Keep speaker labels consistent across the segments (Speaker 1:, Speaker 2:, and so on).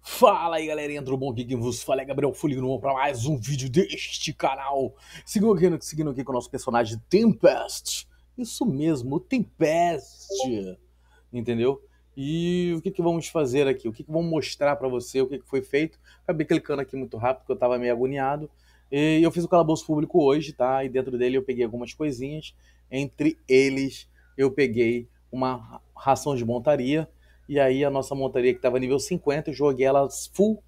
Speaker 1: Fala aí galerinha do Bom Geek, vos fala é Gabriel Fulino para mais um vídeo deste canal. Seguindo aqui, seguindo aqui com o nosso personagem Tempest. Isso mesmo, Tempest. Entendeu? E o que, que vamos fazer aqui? O que, que vamos mostrar para você? O que, que foi feito? Acabei clicando aqui muito rápido porque eu estava meio agoniado. E eu fiz o calabouço público hoje, tá? E dentro dele eu peguei algumas coisinhas. Entre eles, eu peguei uma ração de montaria e aí a nossa montaria que estava nível 50, eu joguei ela full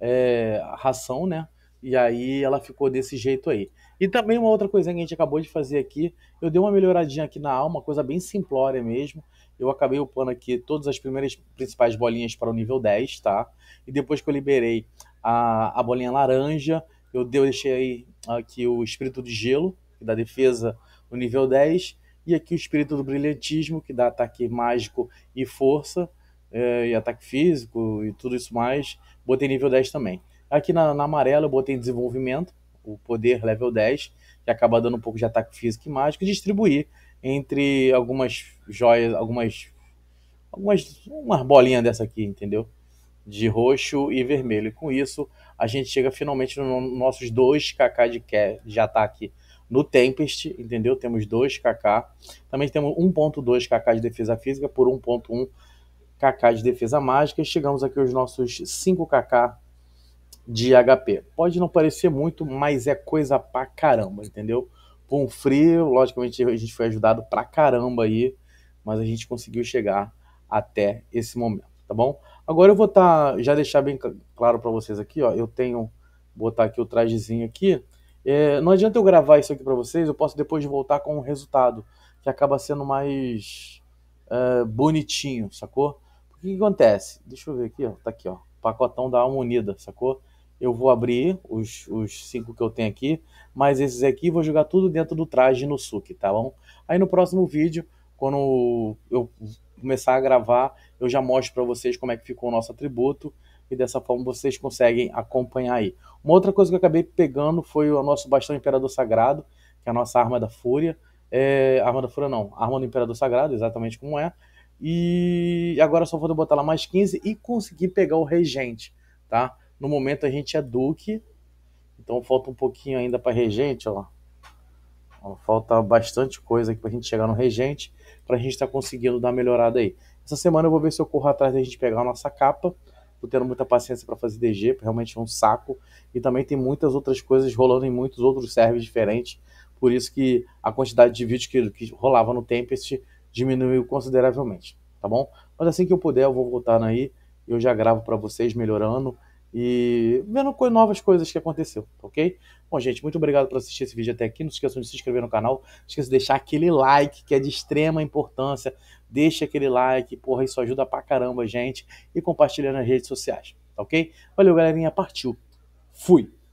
Speaker 1: é, ração, né? E aí ela ficou desse jeito aí. E também uma outra coisinha que a gente acabou de fazer aqui, eu dei uma melhoradinha aqui na alma, coisa bem simplória mesmo. Eu acabei upando aqui todas as primeiras principais bolinhas para o nível 10, tá? E depois que eu liberei a, a bolinha laranja, eu deixei aqui o espírito de gelo, que dá defesa no nível 10, e aqui o espírito do brilhantismo, que dá ataque mágico e força é, e ataque físico e tudo isso mais, botei nível 10 também. Aqui na, na amarela eu botei desenvolvimento, o poder level 10, que acaba dando um pouco de ataque físico e mágico, e distribuir entre algumas joias, algumas. algumas umas bolinhas dessa aqui, entendeu? De roxo e vermelho. E com isso, a gente chega finalmente nos nossos 2kk de, de ataque no Tempest, entendeu? Temos 2kk. Também temos 1.2kk de defesa física por 1.1 kk de defesa mágica e chegamos aqui aos nossos 5 kk de HP. Pode não parecer muito, mas é coisa pra caramba, entendeu? Por um frio, logicamente a gente foi ajudado pra caramba aí, mas a gente conseguiu chegar até esse momento, tá bom? Agora eu vou tá, já deixar bem claro para vocês aqui, ó, eu tenho botar aqui o trajezinho aqui. É, não adianta eu gravar isso aqui para vocês, eu posso depois voltar com o resultado, que acaba sendo mais é, bonitinho, sacou? O que acontece? Deixa eu ver aqui, ó. Tá aqui, ó. Pacotão da Alma Unida, sacou? Eu vou abrir os, os cinco que eu tenho aqui, mas esses aqui vou jogar tudo dentro do traje no suki, tá bom? Aí no próximo vídeo, quando eu começar a gravar, eu já mostro para vocês como é que ficou o nosso atributo e dessa forma vocês conseguem acompanhar aí. Uma outra coisa que eu acabei pegando foi o nosso bastão Imperador Sagrado, que é a nossa arma da fúria. É, arma da fúria não, arma do Imperador Sagrado, exatamente como é. E agora só falta botar lá mais 15 e conseguir pegar o regente, tá? No momento a gente é duque, então falta um pouquinho ainda para regente, ó. Falta bastante coisa aqui para a gente chegar no regente, para a gente estar tá conseguindo dar uma melhorada aí. Essa semana eu vou ver se eu corro atrás da gente pegar a nossa capa. Tô tendo muita paciência para fazer DG, realmente é um saco. E também tem muitas outras coisas rolando em muitos outros servers diferentes. Por isso que a quantidade de vídeos que, que rolava no Tempest diminuiu consideravelmente, tá bom? Mas assim que eu puder, eu vou voltando aí, eu já gravo para vocês melhorando e vendo co novas coisas que aconteceu, tá ok? Bom, gente, muito obrigado por assistir esse vídeo até aqui. Não se esqueçam de se inscrever no canal. Não esqueça de deixar aquele like, que é de extrema importância. Deixa aquele like, porra, isso ajuda pra caramba, gente. E compartilha nas redes sociais, tá ok? Valeu, galerinha. Partiu. Fui.